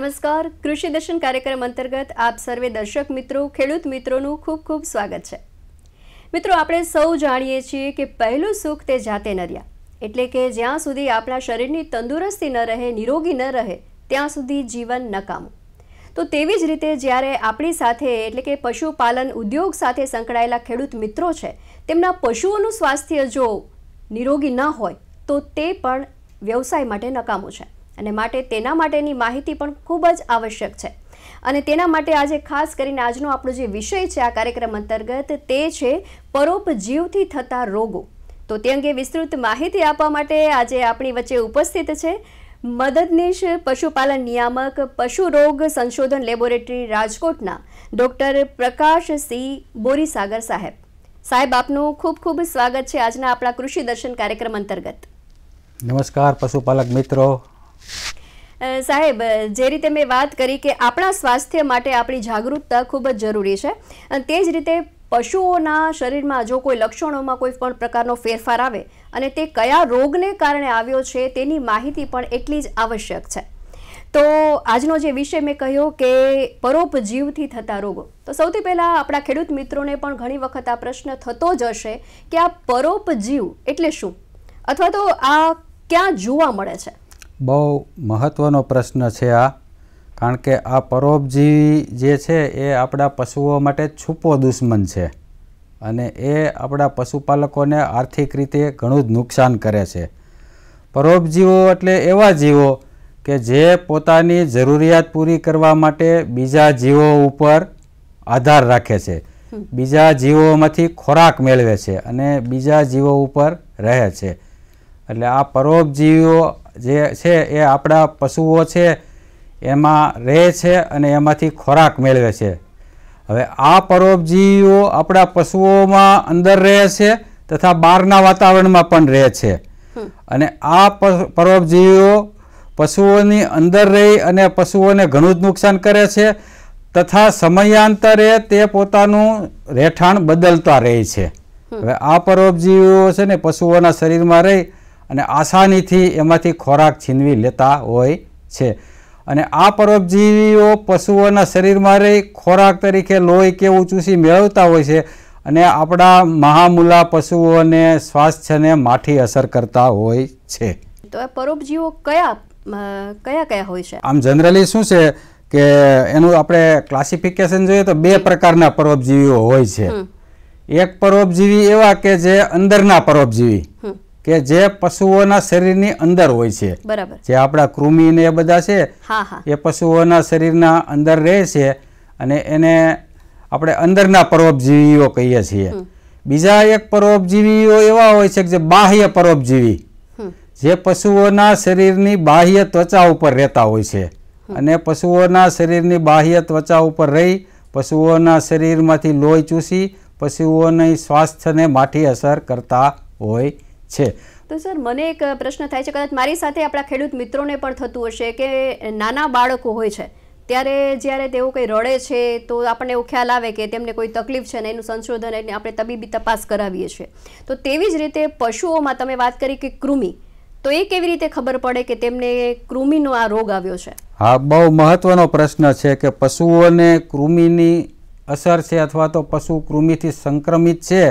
નમસ્કાર કૃષિ દર્શન કાર્યક્રમ અંતર્ગત આપ સર્વે દર્શક મિત્રો ખેડૂત મિત્રોનું ખૂબ ખૂબ સ્વાગત છે મિત્રો આપણે સૌ જાણીએ છીએ કે પહેલું સુખ તે જાતે ન રહ્યા એટલે કે જ્યાં સુધી આપણા શરીરની તંદુરસ્તી ન રહે નિરોગી ન રહે ત્યાં સુધી જીવન નકામું તો તેવી જ રીતે જ્યારે આપણી સાથે એટલે કે પશુપાલન ઉદ્યોગ સાથે સંકળાયેલા ખેડૂત મિત્રો છે તેમના પશુઓનું સ્વાસ્થ્ય જો નિરોગી ન હોય તો તે પણ વ્યવસાય માટે નકામું છે અને માટે તેના માટેની માહિતી પણ ખૂબ જ આવશ્યક છે અને તેના માટે આજે ખાસ કરીને આજનો આપણો જે વિષય છે આ કાર્યક્રમ અંતર્ગત તે છે પરોપજીવથી થતા રોગો તો તે અંગે વિસ્તૃત માહિતી આપવા માટે આજે આપણી વચ્ચે ઉપસ્થિત છે મદદનીશ પશુપાલન નિયામક પશુ રોગ સંશોધન લેબોરેટરી રાજકોટના ડૉક્ટર પ્રકાશસિંહ બોરીસાગર સાહેબ સાહેબ આપનું ખૂબ ખૂબ સ્વાગત છે આજના આપણા કૃષિ દર્શન કાર્યક્રમ અંતર્ગત નમસ્કાર પશુપાલક મિત્રો સાહેબ જે રીતે મેં વાત કરી કે આપણા સ્વાસ્થ્ય માટે આપણી જાગૃતતા ખૂબ જ જરૂરી છે અને તે જ રીતે પશુઓના શરીરમાં જો કોઈ લક્ષણોમાં કોઈ પણ પ્રકારનો ફેરફાર આવે અને તે કયા રોગને કારણે આવ્યો છે તેની માહિતી પણ એટલી જ આવશ્યક છે તો આજનો જે વિષય મેં કહ્યો કે પરોપજીવથી થતા રોગો તો સૌથી પહેલાં આપણા ખેડૂત મિત્રોને પણ ઘણી વખત આ પ્રશ્ન થતો જ હશે કે આ પરોપજીવ એટલે શું અથવા તો આ ક્યાં જોવા મળે છે બહુ મહત્ત્વનો પ્રશ્ન છે આ કારણ કે આ પરોપજીવી જે છે એ આપણા પશુઓ માટે છૂપો દુશ્મન છે અને એ આપણા પશુપાલકોને આર્થિક રીતે ઘણું જ નુકસાન કરે છે પરોપજીવો એટલે એવા જીવો કે જે પોતાની જરૂરિયાત પૂરી કરવા માટે બીજા જીવો ઉપર આધાર રાખે છે બીજા જીવોમાંથી ખોરાક મેળવે છે અને બીજા જીવો ઉપર રહે છે એટલે આ પરોપજીવીઓ જે છે એ આપણા પશુઓ છે એમાં રહે છે અને એમાંથી ખોરાક મેળવે છે હવે આ પરોપજીવીઓ આપણા પશુઓમાં અંદર રહે છે તથા બહારના વાતાવરણમાં પણ રહે છે અને આ પરોપજીવીઓ પશુઓની અંદર રહી અને પશુઓને ઘણું જ નુકસાન કરે છે તથા સમયાંતરે તે પોતાનું રહેઠાણ બદલતા રહે છે હવે આ પરોપજીવીઓ છે ને પશુઓના શરીરમાં રહી અને આસાનીથી એમાંથી ખોરાક છીનવી લેતા હોય છે અને આ પરોપજીવીઓ પશુઓના શરીરમાં રહી ખોરાક તરીકે લોહી કે ચૂસી મેળવતા હોય છે અને આપણા મહામૂલા પશુઓને સ્વાસ્થ્યને માઠી અસર કરતા હોય છે તો પરોપજીવો કયા કયા કયા હોય છે આમ જનરલી શું છે કે એનું આપણે ક્લાસિફિકેશન જોઈએ તો બે પ્રકારના પરોપજીવીઓ હોય છે એક પરોપજીવી એવા કે જે અંદરના પરોપજીવી કે જે પશુઓના શરીરની અંદર હોય છે બરાબર જે આપણા કૃમિ ને એ બધા છે એ પશુઓના શરીરના અંદર રહે છે અને એને આપણે અંદરના પરોપજીવીઓ કહીએ છીએ બીજા એક પરોપજીવીઓ એવા હોય છે કે જે બાહ્ય પરોપજીવી જે પશુઓના શરીરની બાહ્ય ત્વચા ઉપર રહેતા હોય છે અને પશુઓના શરીરની બાહ્ય ત્વચા ઉપર રહી પશુઓના શરીરમાંથી લોહી ચૂસી પશુઓની સ્વાસ્થ્યને માઠી અસર કરતા હોય છે તો સર મને એક પ્રશ્ન થાય છે કદાચ મારી સાથે આપણા ખેડૂત મિત્રોને પણ થતું હશે કે નાના બાળકો હોય છે ત્યારે જ્યારે તેઓ કંઈ રડે છે તો આપણને એવો ખ્યાલ આવે કે તેમને કોઈ તકલીફ છે ને એનું સંશોધન એને આપણે તબીબી તપાસ કરાવીએ છીએ તો તેવી જ રીતે પશુઓમાં તમે વાત કરી કે કૃમિ તો એ કેવી રીતે ખબર પડે કે તેમને કૃમિનો આ રોગ આવ્યો છે હા બહુ મહત્વનો પ્રશ્ન છે કે પશુઓને કૃમિની અસર છે અથવા તો પશુ કૃમિથી સંક્રમિત છે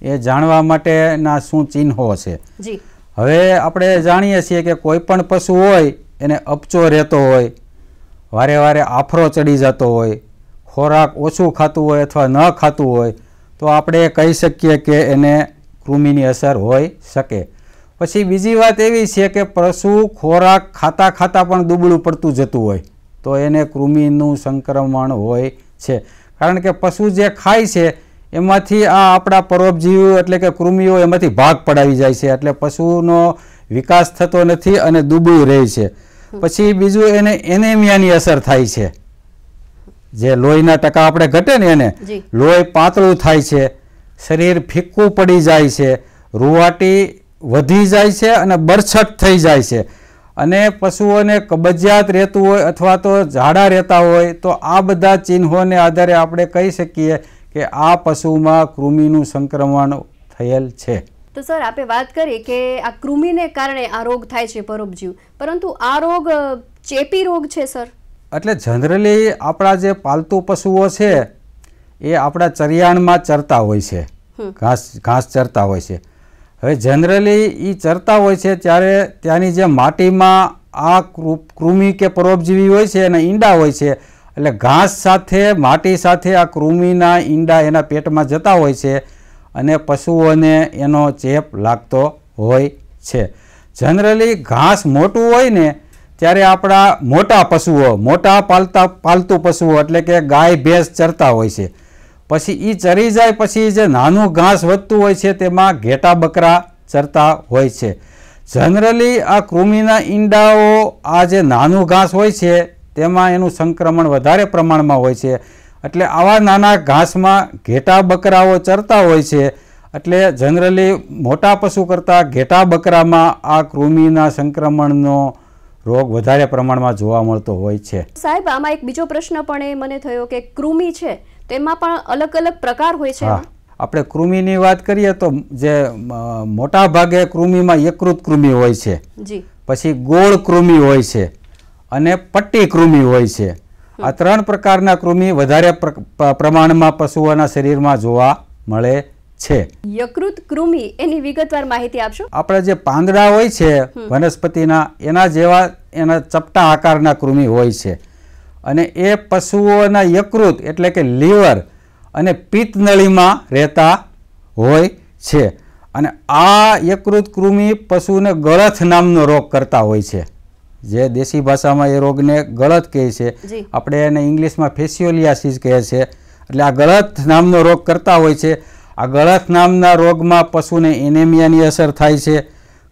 એ જાણવા માટેના શું ચિહ્નો છે હવે આપણે જાણીએ છીએ કે કોઈ પણ પશુ હોય એને અપચો રહેતો હોય વારે વારે આફરો ચડી જતો હોય ખોરાક ઓછું ખાતું હોય અથવા ન ખાતું હોય તો આપણે કહી શકીએ કે એને કૃમિની અસર હોઈ શકે પછી બીજી વાત એવી છે કે પશુ ખોરાક ખાતા ખાતા પણ દુબળું પડતું જતું હોય તો એને કૃમિનું સંક્રમણ હોય છે કારણ કે પશુ જે ખાય છે એમાંથી આ આપણા પરોપજીવીઓ એટલે કે કૃમિઓ એમાંથી ભાગ પડાવી જાય છે એટલે પશુનો વિકાસ થતો નથી અને દુબળું રહે છે પછી બીજું એને એનેમિયાની અસર થાય છે જે લોહીના ટકા આપણે ઘટે ને એને લોહી પાતળું થાય છે શરીર ફિક્કું પડી જાય છે રૂવાટી વધી જાય છે અને બરછટ થઈ જાય છે અને પશુઓને કબજિયાત રહેતું હોય અથવા તો ઝાડા રહેતા હોય તો આ બધા ચિહ્નોને આધારે આપણે કહી શકીએ કે આ પશુમાં કૃમિનું સંક્રમણ થયેલ છે તો સર આપે વાત કરી કે આ કૃમિને કારણે આ રોગ થાય છે પરોપજીવ પરંતુ આ રોગ ચેપી રોગ છે સર એટલે જનરલી આપણા જે પાલતુ પશુઓ છે એ આપણા ચરિયાણમાં ચરતા હોય છે ઘાસ ઘાસ ચરતા હોય છે હવે જનરલી એ ચરતા હોય છે ત્યારે ત્યાંની જે માટીમાં આ કૃમિ કે પરોપજીવી હોય છે અને ઈંડા હોય છે એટલે ઘાસ સાથે માટી સાથે આ કૃમિના ઈંડા એના પેટમાં જતા હોય છે અને પશુઓને એનો ચેપ લાગતો હોય છે જનરલી ઘાસ મોટું હોય ને ત્યારે આપણા મોટા પશુઓ મોટા પાલતા પાલતુ પશુઓ એટલે કે ગાય ભેંસ ચરતા હોય છે પછી એ ચરી જાય પછી જે નાનું ઘાસ વધતું હોય છે તેમાં ઘેટા બકરા ચરતા હોય છે જનરલી આ કૃમિના ઈંડાઓ આ જે નાનું ઘાસ હોય છે તેમાં એનું સંક્રમણ વધારે પ્રમાણમાં હોય છે એટલે આવા નાના ઘાસમાં ઘેટા બકરાઓ ચરતા હોય છે એટલે જનરલી મોટા પશુ કરતાં ઘેટા બકરામાં આ કૃમિના સંક્રમણનો રોગ વધારે પ્રમાણમાં જોવા મળતો હોય છે સાહેબ આમાં એક બીજો પ્રશ્ન પણ એ મને થયો કે કૃમિ છે તેમાં પણ અલગ અલગ પ્રકાર હોય છે આપણે કૃમિની વાત કરીએ તો જે મોટા ભાગે કૃમિમાં યકૃત કૃમિ હોય છે પછી ગોળ કૃમિ હોય છે અને પટ્ટી કૃમિ હોય છે આ ત્રણ પ્રકારના કૃમિ વધારે પ્રમાણમાં પશુઓના શરીરમાં જોવા મળે છે યકૃત કૃમિ એની વિગતવાર માહિતી આપશો આપણે જે પાંદડા હોય છે વનસ્પતિના એના જેવા એના ચપટા આકારના કૃમિ હોય છે અને એ પશુઓના યકૃત એટલે કે લીવર અને પિત્તનળીમાં રહેતા હોય છે અને આ યકૃત કૃમિ પશુને ગળથ નામનો રોગ કરતા હોય છે જે દેશી ભાષામાં એ રોગને ગળત કહે છે આપણે એને ઇંગ્લિશમાં ફેસિયોલિયાસીસ કહે છે એટલે આ ગળત નામનો રોગ કરતા હોય છે આ ગળત નામના રોગમાં પશુને એનેમિયાની અસર થાય છે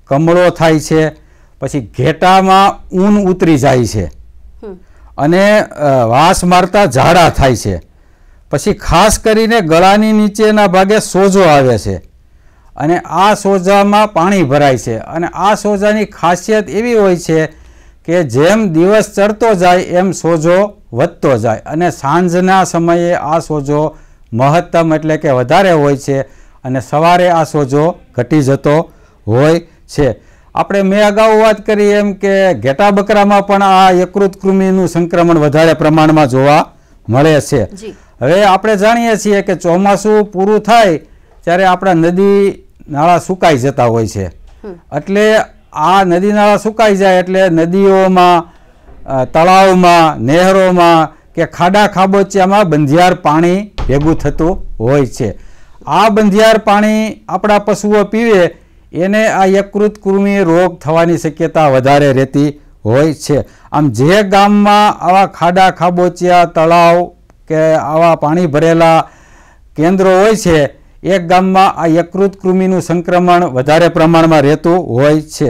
કમળો થાય છે પછી ઘેટામાં ઊન ઉતરી જાય છે અને વાસ મારતા ઝાડા થાય છે પછી ખાસ કરીને ગળાની નીચેના ભાગે સોજો આવે છે અને આ સોજામાં પાણી ભરાય છે અને આ સોજાની ખાસિયત એવી હોય છે કે જેમ દિવસ ચડતો જાય એમ સોજો વધતો જાય અને સાંજના સમયે આ સોજો મહત્તમ એટલે કે વધારે હોય છે અને સવારે આ સોજો ઘટી જતો હોય છે આપણે મેં અગાઉ વાત કરી એમ કે ઘેટા બકરામાં પણ આ યકૃત કૃમિનું સંક્રમણ વધારે પ્રમાણમાં જોવા મળે છે હવે આપણે જાણીએ છીએ કે ચોમાસું પૂરું થાય ત્યારે આપણા નદી નાળા સુકાઈ જતા હોય છે એટલે આ નદી નાળા સુકાઈ જાય એટલે નદીઓમાં તળાવમાં નહેરોમાં કે ખાડા ખાબોચિયામાં બંધિયાર પાણી ભેગું થતું હોય છે આ બંધિયાર પાણી આપણા પશુઓ પીવે એને આ યકૃત કૃમિ રોગ થવાની શક્યતા વધારે રહેતી હોય છે આમ જે ગામમાં આવા ખાડા ખાબોચિયા તળાવ કે આવા પાણી ભરેલા કેન્દ્રો હોય છે એક ગામમાં આ યકૃત કૃમિનું સંક્રમણ વધારે પ્રમાણમાં રહેતું હોય છે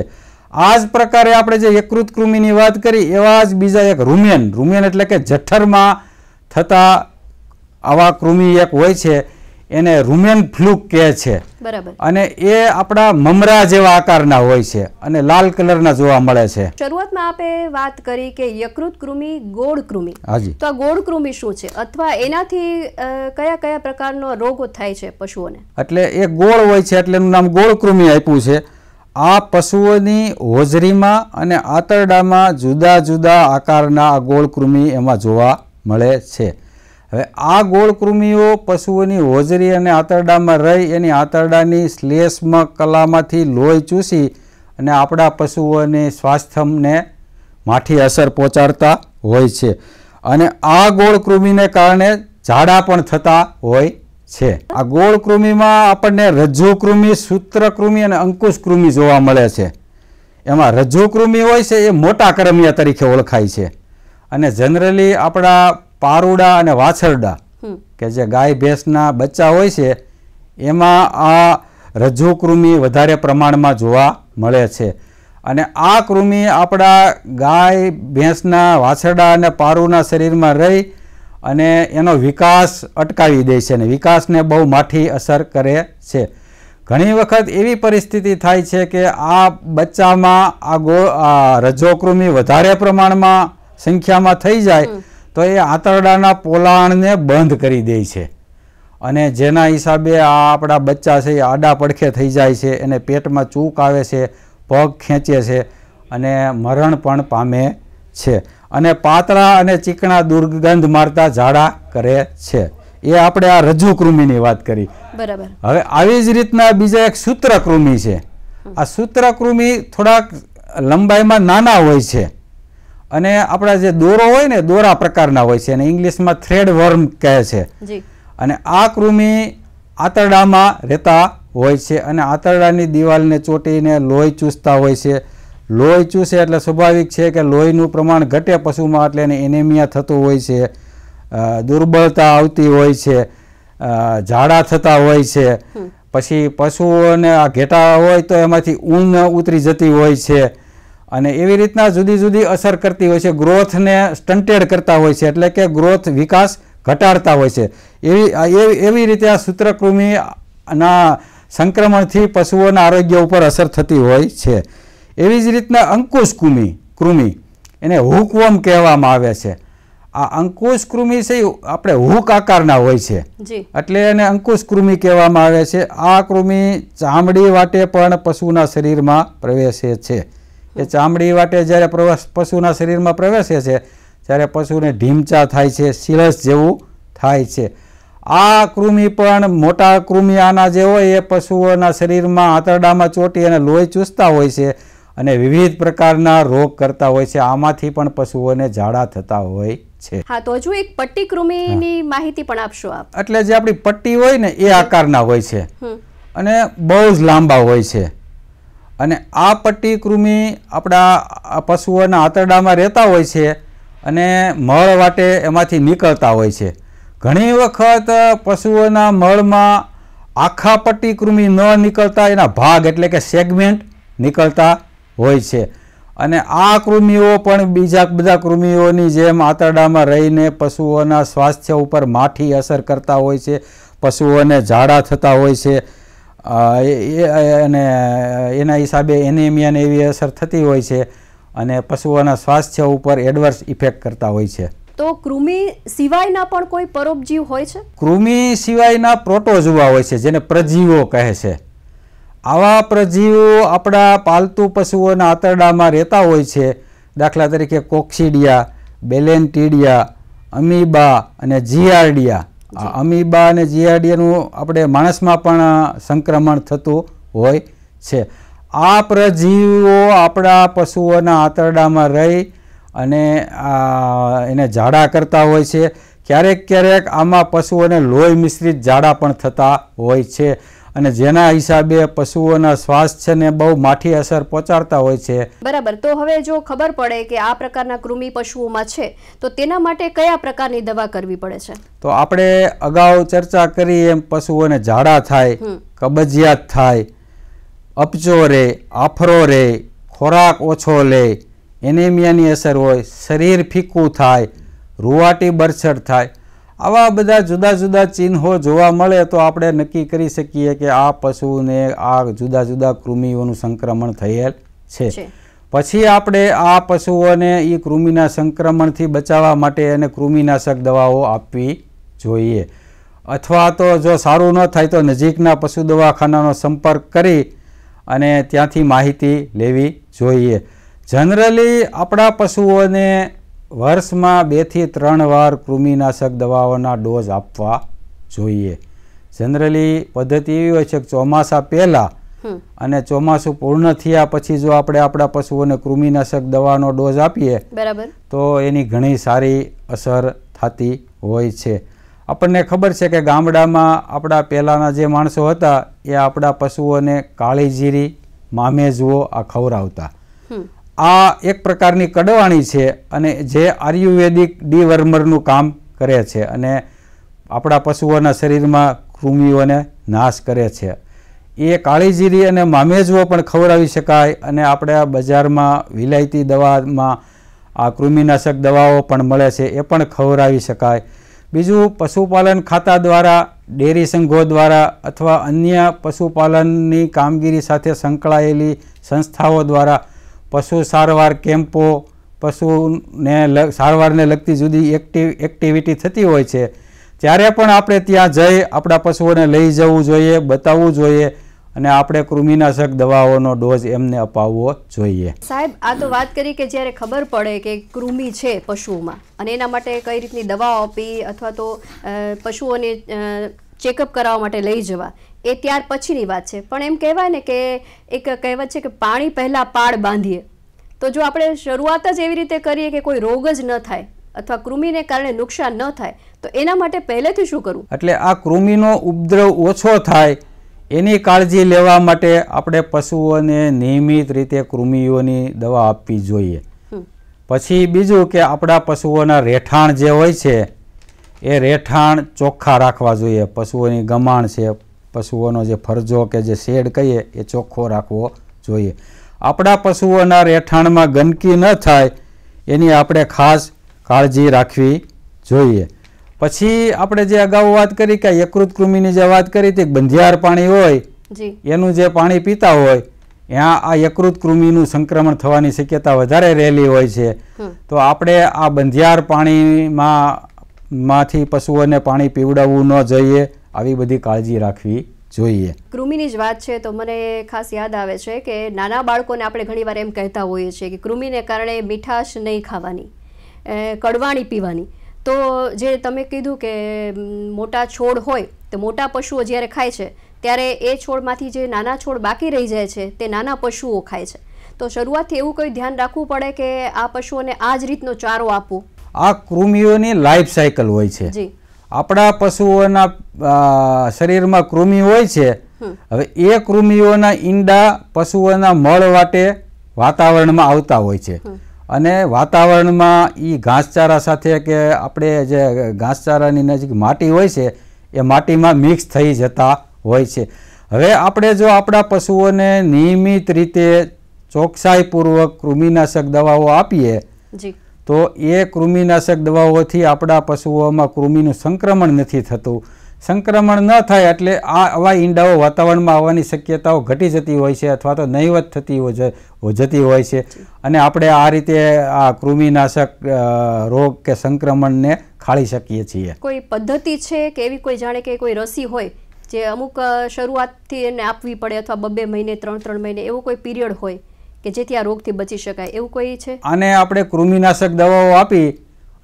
આ જ પ્રકારે આપણે જે યકૃત કૃમિની વાત કરી એવા જ બીજા એક રૂમિયન રૂમિયન એટલે કે જઠરમાં થતા આવા કૃમિ એક હોય છે એને રૂમેન ફ્લુક કહે છે અને એ આપણા મમરા જેવા આકારના હોય છે અને લાલ કલરના જોવા મળે છે શરૂઆતમાં આપે વાત કરી કે યકૃત કૃમિ ગોળ કૃમિ હાજી તો આ ગોળ કૃમિ શું છે અથવા એનાથી કયા કયા પ્રકારનો રોગો થાય છે પશુઓને એટલે એ ગોળ હોય છે એટલે એનું નામ ગોળ કૃમિ આપ્યું છે આ પશુઓની હોજરીમાં અને આંતરડામાં જુદા જુદા આકારના આ ગોળ કૃમિ એમાં જોવા મળે છે હવે આ ગોળકૃમિઓ પશુઓની હોજરી અને આંતરડામાં રહી એની આંતરડાની શ્લેષ્મ કલામાંથી લોહી ચૂસી અને આપણા પશુઓની સ્વાસ્થ્યને માઠી અસર પહોંચાડતા હોય છે અને આ ગોળકૃમિને કારણે ઝાડા પણ થતા હોય છે આ ગોળકૃમિમાં આપણને રજ્જુકૃમિ સૂત્રકૃમિ અને અંકુશકૃમિ જોવા મળે છે એમાં રજુકૃમિ હોય છે એ મોટા કરમિયા તરીકે ઓળખાય છે અને જનરલી આપણા પારુડા અને વાછરડા કે જે ગાય ભેંસના બચ્ચા હોય છે એમાં આ રજ્જુ કૃમિ વધારે પ્રમાણમાં જોવા મળે છે અને આ કૃમિ આપણા ગાય ભેંસના વાછરડા અને પારુના શરીરમાં રહી અને એનો વિકાસ અટકાવી દે છે અને વિકાસને બહુ માઠી અસર કરે છે ઘણી વખત એવી પરિસ્થિતિ થાય છે કે આ બચ્ચામાં આ ગો આ રજોકૃમિ વધારે પ્રમાણમાં સંખ્યામાં થઈ જાય તો એ આંતરડાના પોલાણને બંધ કરી દે છે અને જેના હિસાબે આ આપણા બચ્ચા છે એ આડા પડખે થઈ જાય છે એને પેટમાં ચૂક આવે છે પગ ખેંચે છે અને મરણ પણ પામે છે અને પાતળા અને ચીકણા દુર્ગંધ મારતા ઝાડા કરે છે એ આપણે આ રજુ કૃમિની વાત કરી બરાબર હવે આવી જ રીતના બીજા એક સૂત્રકૃમિ છે આ સૂત્રકૃમિ થોડાક લંબાઈમાં નાના હોય છે અને આપણા જે દોરો હોય ને દોરા પ્રકારના હોય છે અને ઇંગ્લિશમાં થ્રેડ વર્મ કહે છે અને આ કૃમિ આંતરડામાં રહેતા હોય છે અને આંતરડાની દિવાલને ચોંટીને લોહી ચૂસતા હોય છે લોહી ચૂસે એટલે સ્વાભાવિક છે કે લોહીનું પ્રમાણ ઘટે પશુમાં એટલે એને એનેમિયા થતું હોય છે દુર્બળતા આવતી હોય છે ઝાડા થતા હોય છે પછી પશુઓને આ ઘેટા હોય તો એમાંથી ઊન ઉતરી જતી હોય છે અને એવી રીતના જુદી જુદી અસર કરતી હોય છે ગ્રોથને સ્ટન્ટેડ કરતા હોય છે એટલે કે ગ્રોથ વિકાસ ઘટાડતા હોય છે એવી એવી રીતે આ સૂત્રકૃમિના સંક્રમણથી પશુઓના આરોગ્ય ઉપર અસર થતી હોય છે એવી જ રીતના અંકુશ કૃમિ કૃમિ એને હુકવમ કહેવામાં આવે છે આ અંકુશ કૃમિ છે આપણે હુક આકારના હોય છે એટલે એને અંકુશ કૃમિ કહેવામાં આવે છે આ કૃમિ ચામડી વાટે પણ પશુના શરીરમાં પ્રવેશે છે એ ચામડી વાટે જ્યારે પ્રવેશ પશુના શરીરમાં પ્રવેશે છે ત્યારે પશુને ઢીમચા થાય છે શિરસ જેવું થાય છે આ કૃમિ પણ મોટા કૃમિ આના જે હોય એ પશુઓના શરીરમાં આંતરડામાં ચોટી અને લોહી ચૂસતા હોય છે અને વિવિધ પ્રકારના રોગ કરતા હોય છે આમાંથી પણ પશુઓને ઝાડા થતા હોય છે હા તો હજુ એક પટ્ટી કૃમિની માહિતી પણ આપશો આપ એટલે જે આપણી પટ્ટી હોય ને એ આકારના હોય છે અને બહુ જ લાંબા હોય છે અને આ પટ્ટી કૃમિ આપણા પશુઓના આંતરડામાં રહેતા હોય છે અને મળ વાટે એમાંથી નીકળતા હોય છે ઘણી વખત પશુઓના મળમાં આખા પટ્ટી કૃમિ ન નીકળતા એના ભાગ એટલે કે સેગમેન્ટ નીકળતા હોય છે અને આ કૃમિઓ પણ બીજા બધા કૃમિઓની જેમ આંતરડામાં રહીને પશુઓના સ્વાસ્થ્ય ઉપર માઠી અસર કરતા હોય છે પશુઓને ઝાડા થતા હોય છે અને એના હિસાબે એનેમિયાને એવી અસર થતી હોય છે અને પશુઓના સ્વાસ્થ્ય ઉપર એડવર્સ ઇફેક્ટ કરતા હોય છે તો કૃમિ સિવાયના પણ કોઈ પરોપજીવ હોય છે કૃમિ સિવાયના પ્રોટોઝુઆ હોય છે જેને પ્રજીવો કહે છે આવા પ્રજીવો આપણા પાલતુ પશુઓના આંતરડામાં રહેતા હોય છે દાખલા તરીકે કોક્સિડિયા બેલેન્ટીડિયા અમીબા અને જીઆરડિયા અમીબા અને જીઆરડીએનું આપણે માણસમાં પણ સંક્રમણ થતું હોય છે આ પ્રજીવો આપણા પશુઓના આંતરડામાં રહી અને એને ઝાડા કરતા હોય છે ક્યારેક ક્યારેક આમાં પશુઓને લોહી મિશ્રિત ઝાડા પણ થતા હોય છે અને જેના હિસાબે પશુઓના સ્વાસ્થ્ય ને બહુ માઠી અસર પહોંચાડતા હોય છે બરાબર તો હવે જો ખબર પડે કે આ પ્રકારના કૃમિ પશુઓમાં છે તો તેના માટે કયા પ્રકારની દવા કરવી પડે છે તો આપણે અગાઉ ચર્ચા કરી એમ પશુઓને ઝાડા થાય કબજિયાત થાય અપચો રે આફરો રે ખોરાક ઓછો લે એનેમિયાની અસર હોય શરીર ફીકું થાય રૂવાટી બરછડ થાય આવા બધા જુદા જુદા ચિહ્નો જોવા મળે તો આપણે નક્કી કરી શકીએ કે આ પશુને આ જુદા જુદા કૃમિઓનું સંક્રમણ થયેલ છે પછી આપણે આ પશુઓને એ કૃમિના સંક્રમણથી બચાવવા માટે એને કૃમિનાશક દવાઓ આપવી જોઈએ અથવા તો જો સારું ન થાય તો નજીકના પશુ દવાખાનાનો સંપર્ક કરી અને ત્યાંથી માહિતી લેવી જોઈએ જનરલી આપણા પશુઓને વર્ષમાં બેથી ત્રણ વાર કૃમિનાશક દવાઓના ડોઝ આપવા જોઈએ જનરલી પદ્ધતિ એવી હોય છે કે ચોમાસા પહેલાં અને ચોમાસું પૂર્ણ થયા પછી જો આપણે આપણા પશુઓને કૃમિનાશક દવાનો ડોઝ આપીએ બરાબર તો એની ઘણી સારી અસર થતી હોય છે આપણને ખબર છે કે ગામડામાં આપણા પહેલાંના જે માણસો હતા એ આપણા પશુઓને કાળી જીરી જુઓ આ ખવડાવતા આ એક પ્રકારની કડવાણી છે અને જે આયુર્વેદિક ડીવર્મરનું કામ કરે છે અને આપણા પશુઓના શરીરમાં કૃમિઓને નાશ કરે છે એ કાળીજીરી અને મામેજવો પણ ખવડાવી શકાય અને આપણા બજારમાં વિલાયતી દવામાં આ કૃમિનાશક દવાઓ પણ મળે છે એ પણ ખવડાવી શકાય બીજું પશુપાલન ખાતા દ્વારા ડેરી સંઘો દ્વારા અથવા અન્ય પશુપાલનની કામગીરી સાથે સંકળાયેલી સંસ્થાઓ દ્વારા પશુ સારવાર કેમ્પો પશુને સારવારને લગતી જુદી એક્ટિવ એક્ટિવિટી થતી હોય છે ત્યારે પણ આપણે ત્યાં જઈ આપણા પશુઓને લઈ જવું જોઈએ બતાવવું જોઈએ અને આપણે કૃમિનાશક દવાઓનો ડોઝ એમને અપાવવો જોઈએ સાહેબ આ તો વાત કરી કે જ્યારે ખબર પડે કે કૃમિ છે પશુઓમાં અને એના માટે કઈ રીતની દવાઓ આપી અથવા તો પશુઓને ચેકઅપ કરાવવા માટે લઈ જવા એ ત્યાર પછીની વાત છે પણ એમ કહેવાય ને કે એક કહેવત છે કે પાણી પહેલાં પાડ બાંધીએ તો જો આપણે શરૂઆત જ એવી રીતે કરીએ કે કોઈ રોગ જ ન થાય અથવા કૃમિને કારણે નુકસાન ન થાય તો એના માટે પહેલેથી શું કરવું એટલે આ કૃમિનો ઉપદ્રવ ઓછો થાય એની કાળજી લેવા માટે આપણે પશુઓને નિયમિત રીતે કૃમિઓની દવા આપવી જોઈએ પછી બીજું કે આપણા પશુઓના રહેઠાણ જે હોય છે એ રહેઠાણ ચોખ્ખા રાખવા જોઈએ પશુઓની ગમાણ છે પશુઓનો જે ફરજો કે જે શેડ કહીએ એ ચોખ્ખો રાખવો જોઈએ આપણા પશુઓના રહેઠાણમાં ગંદકી ન થાય એની આપણે ખાસ કાળજી રાખવી જોઈએ પછી આપણે જે અગાઉ વાત કરી કે યકૃત કૃમિની જે વાત કરી હતી બંધિયાર પાણી હોય એનું જે પાણી પીતા હોય ત્યાં આ યકૃત કૃમિનું સંક્રમણ થવાની શક્યતા વધારે રહેલી હોય છે તો આપણે આ બંધિયાર પાણીમાં માંથી પશુઓને પાણી પીવડાવવું ન જોઈએ આવી બધી કાળજી રાખવી જોઈએ કૃમિની જ વાત છે તો મને ખાસ યાદ આવે છે કે નાના બાળકોને આપણે ઘણીવાર એમ કહેતા હોઈએ છીએ કે કૃમિને કારણે મીઠાશ નહીં ખાવાની કડવાણી પીવાની તો જે તમે કીધું કે મોટા છોડ હોય તો મોટા પશુઓ જ્યારે ખાય છે ત્યારે એ છોડમાંથી જે નાના છોડ બાકી રહી જાય છે તે નાના પશુઓ ખાય છે તો શરૂઆતથી એવું કંઈ ધ્યાન રાખવું પડે કે આ પશુઓને આ જ રીતનો ચારો આપવો આ કૃમિઓની લાઈફ સાયકલ હોય છે જી આપણા પશુઓના શરીરમાં કૃમિ હોય છે હવે એ કૃમિઓના ઈંડા પશુઓના મળ માટે વાતાવરણમાં આવતા હોય છે અને વાતાવરણમાં એ ઘાસચારા સાથે કે આપણે જે ઘાસચારાની નજીક માટી હોય છે એ માટીમાં મિક્સ થઈ જતા હોય છે હવે આપણે જો આપણા પશુઓને નિયમિત રીતે ચોકસાઈપૂર્વક કૃમિનાશક દવાઓ આપીએ તો એ કૃમિનાશક દવાઓથી આપણા પશુઓમાં કૃમિનું સંક્રમણ નથી થતું સંક્રમણ ન થાય એટલે આ આવા ઈંડાઓ વાતાવરણમાં આવવાની શક્યતાઓ ઘટી જતી હોય છે અથવા તો નહીવત થતી જતી હોય છે અને આપણે આ રીતે આ કૃમિનાશક રોગ કે સંક્રમણને ખાળી શકીએ છીએ કોઈ પદ્ધતિ છે કે એવી કોઈ જાણે કે કોઈ રસી હોય જે અમુક શરૂઆતથી એને આપવી પડે અથવા બબે મહિને ત્રણ ત્રણ મહિને એવો કોઈ પીરિયડ હોય કે જેથી આ રોગથી બચી શકાય એવું કોઈ છે આને આપણે કૃમિનાશક દવાઓ આપી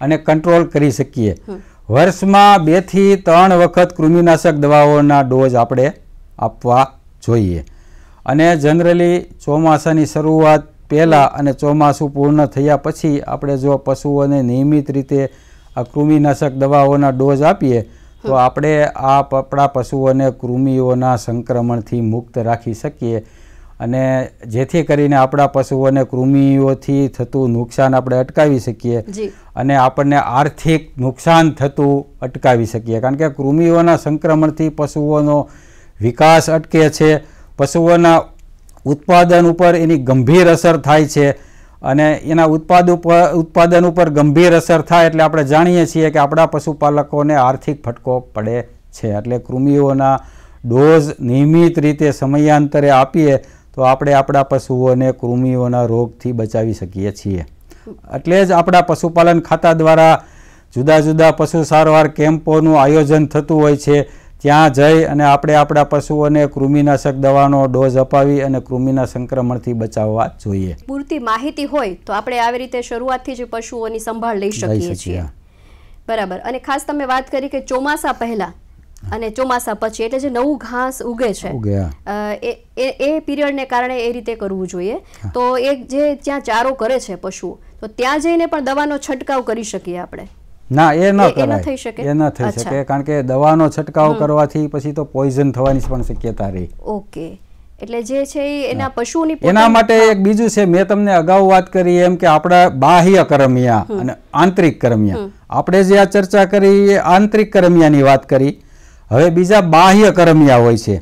અને કંટ્રોલ કરી શકીએ વર્ષમાં બેથી ત્રણ વખત કૃમિનાશક દવાઓના ડોઝ આપણે આપવા જોઈએ અને જનરલી ચોમાસાની શરૂઆત પહેલાં અને ચોમાસું પૂર્ણ થયા પછી આપણે જો પશુઓને નિયમિત રીતે આ કૃમિનાશક દવાઓના ડોઝ આપીએ તો આપણે આ આપણા પશુઓને કૃમિઓના સંક્રમણથી મુક્ત રાખી શકીએ અને જેથી કરીને આપણા પશુઓને કૃમિઓથી થતું નુકસાન આપણે અટકાવી શકીએ અને આપણને આર્થિક નુકસાન થતું અટકાવી શકીએ કારણ કે કૃમિઓના સંક્રમણથી પશુઓનો વિકાસ અટકે છે પશુઓના ઉત્પાદન ઉપર એની ગંભીર અસર થાય છે અને એના ઉત્પાદ ઉપર ઉત્પાદન ઉપર ગંભીર અસર થાય એટલે આપણે જાણીએ છીએ કે આપણા પશુપાલકોને આર્થિક ફટકો પડે છે એટલે કૃમિઓના ડોઝ નિયમિત રીતે સમયાંતરે આપીએ તો આપણે આપણા પશુઓને કૃમિઓના રોગથી બચાવી શકીએ છીએ એટલે જ આપણા પશુપાલન ખાતા દ્વારા જુદા જુદા પશુ સારવાર કેમ્પોનું આયોજન થતું હોય છે ત્યાં જઈ અને આપણે આપણા પશુઓને કૃમિનાશક દવાનો ડોઝ અપાવી અને કૃમિના સંક્રમણથી બચાવવા જોઈએ પૂરતી માહિતી હોય તો આપણે આવી રીતે શરૂઆતથી જ પશુઓની સંભાળ લઈ શકીએ છીએ બરાબર અને ખાસ તમે વાત કરી કે ચોમાસા પહેલાં અને ચોમાસા પછી એટલે જે નવું ઘાસ ઉગે છે એ પીરિયડને કારણે એ રીતે કરવું જોઈએ તો એ જે ત્યાં ચારો કરે છે પશુઓ તો ત્યાં જઈને પણ દવાનો છંટકાવ કરી શકીએ આપણે ના એ ન કરાય એ ન થઈ શકે કારણ કે દવાનો છંટકાવ કરવાથી પછી તો પોઈઝન થવાની પણ શક્યતા રહી ઓકે એટલે જે છે એના પશુની એના માટે એક બીજું છે મેં તમને અગાઉ વાત કરી એમ કે આપણા બાહ્ય કરમિયા અને આંતરિક કરમિયા આપણે જે આ ચર્ચા કરી એ આંતરિક કરમિયાની વાત કરી હવે બીજા બાહ્ય કરમિયા હોય છે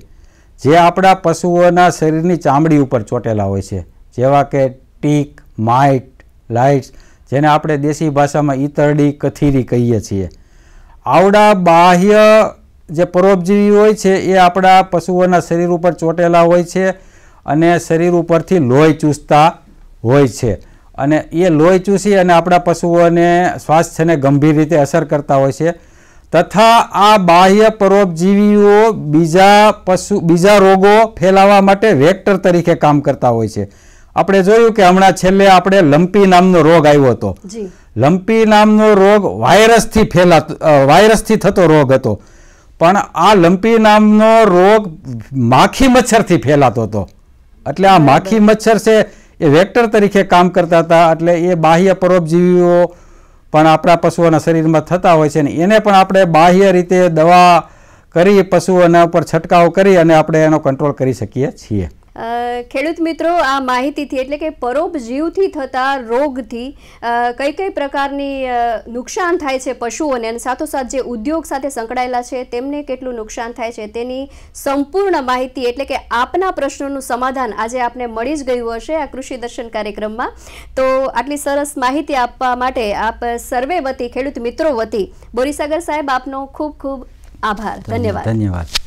જે આપણા પશુઓના શરીરની ચામડી ઉપર ચોટેલા હોય છે જેવા કે ટીક માઇટ લાઇટ્સ જેને આપણે દેશી ભાષામાં ઈતરડી કથીરી કહીએ છીએ આવડા બાહ્ય જે પરોપજીવી હોય છે એ આપણા પશુઓના શરીર ઉપર ચોટેલા હોય છે અને શરીર ઉપરથી લોહી ચૂસતા હોય છે અને એ લોહી ચૂસી અને આપણા પશુઓને સ્વાસ્થ્યને ગંભીર રીતે અસર કરતા હોય છે તથા આ બાહ્ય પરોપજીવીઓ બીજા પશુ બીજા રોગો ફેલાવવા માટે વેક્ટર તરીકે કામ કરતા હોય છે આપણે જોયું કે હમણાં છેલ્લે આપણે લંપી નામનો રોગ આવ્યો હતો લંપી નામનો રોગ વાયરસથી ફેલાતો વાયરસથી થતો રોગ હતો પણ આ લંપી નામનો રોગ માખી મચ્છરથી ફેલાતો હતો એટલે આ માખી મચ્છર છે એ વેક્ટર તરીકે કામ કરતા હતા એટલે એ બાહ્ય પરોપજીવીઓ પણ આપણા પશુઓના શરીરમાં થતા હોય છે ને એને પણ આપણે બાહ્ય રીતે દવા કરી પશુઓના ઉપર છંટકાવ કરી અને આપણે એનો કંટ્રોલ કરી શકીએ છીએ ખેડૂત મિત્રો આ માહિતીથી એટલે કે પરોપજીવથી થતા રોગથી કઈ કઈ પ્રકારની નુકસાન થાય છે પશુઓને અને સાથોસાથ જે ઉદ્યોગ સાથે સંકળાયેલા છે તેમને કેટલું નુકસાન થાય છે તેની સંપૂર્ણ માહિતી એટલે કે આપના પ્રશ્નોનું સમાધાન આજે આપને મળી જ ગયું હશે આ કૃષિ દર્શન કાર્યક્રમમાં તો આટલી સરસ માહિતી આપવા માટે આપ સર્વે વતી ખેડૂત મિત્રો વતી બોરીસાગર સાહેબ આપનો ખૂબ ખૂબ આભાર ધન્યવાદ ધન્યવાદ